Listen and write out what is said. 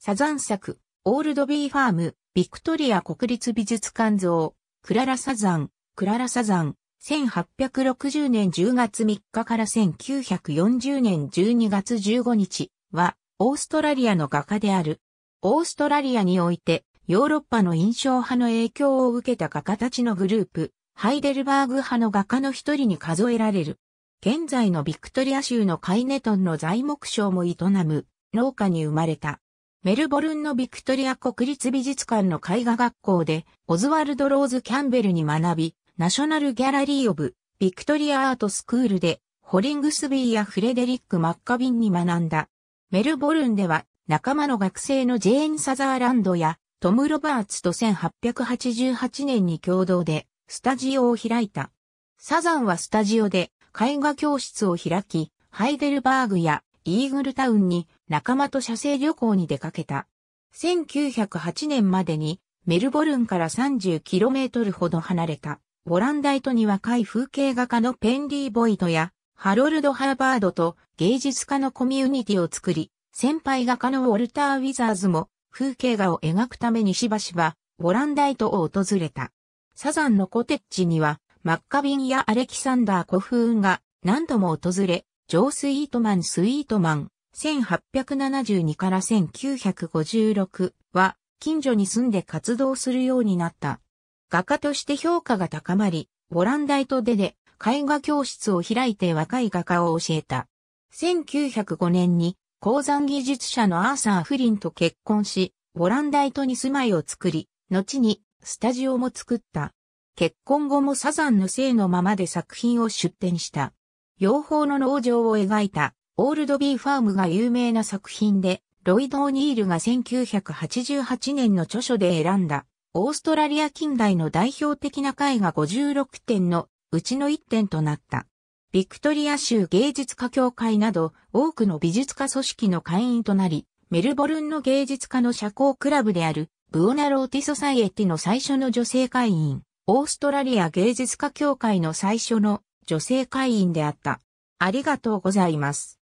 サザン作、オールドビーファーム、ビクトリア国立美術館像、クララサザン、クララサザン、1860年10月3日から1940年12月15日は、オーストラリアの画家である。オーストラリアにおいて、ヨーロッパの印象派の影響を受けた画家たちのグループ、ハイデルバーグ派の画家の一人に数えられる。現在のビクトリア州のカイネトンの材木賞も営む農家に生まれた。メルボルンのビクトリア国立美術館の絵画学校で、オズワルド・ローズ・キャンベルに学び、ナショナル・ギャラリー・オブ・ビクトリア・アート・スクールで、ホリングスビーやフレデリック・マッカビンに学んだ。メルボルンでは、仲間の学生のジェーン・サザーランドや、トム・ロバーツと1888年に共同で、スタジオを開いた。サザンはスタジオで、絵画教室を開き、ハイデルバーグやイーグルタウンに仲間と射精旅行に出かけた。1908年までにメルボルンから 30km ほど離れたボランダイトに若い風景画家のペンリー・ボイトやハロルド・ハーバードと芸術家のコミュニティを作り、先輩画家のウォルター・ウィザーズも風景画を描くためにしばしばボランダイトを訪れた。サザンのコテッジにはマッカビンやアレキサンダー・コフーンが何度も訪れ、ジョー・スイートマン・スイートマン、1872から1956は、近所に住んで活動するようになった。画家として評価が高まり、ボランダイトデで絵画教室を開いて若い画家を教えた。1905年に鉱山技術者のアーサー・フリンと結婚し、ボランダイトに住まいを作り、後にスタジオも作った。結婚後もサザンのいのままで作品を出展した。養蜂の農場を描いた、オールドビーファームが有名な作品で、ロイド・オニールが1988年の著書で選んだ、オーストラリア近代の代表的な絵画56点のうちの1点となった。ビクトリア州芸術家協会など多くの美術家組織の会員となり、メルボルンの芸術家の社交クラブであるブオナローティソサイエティの最初の女性会員、オーストラリア芸術家協会の最初の女性会員であった。ありがとうございます。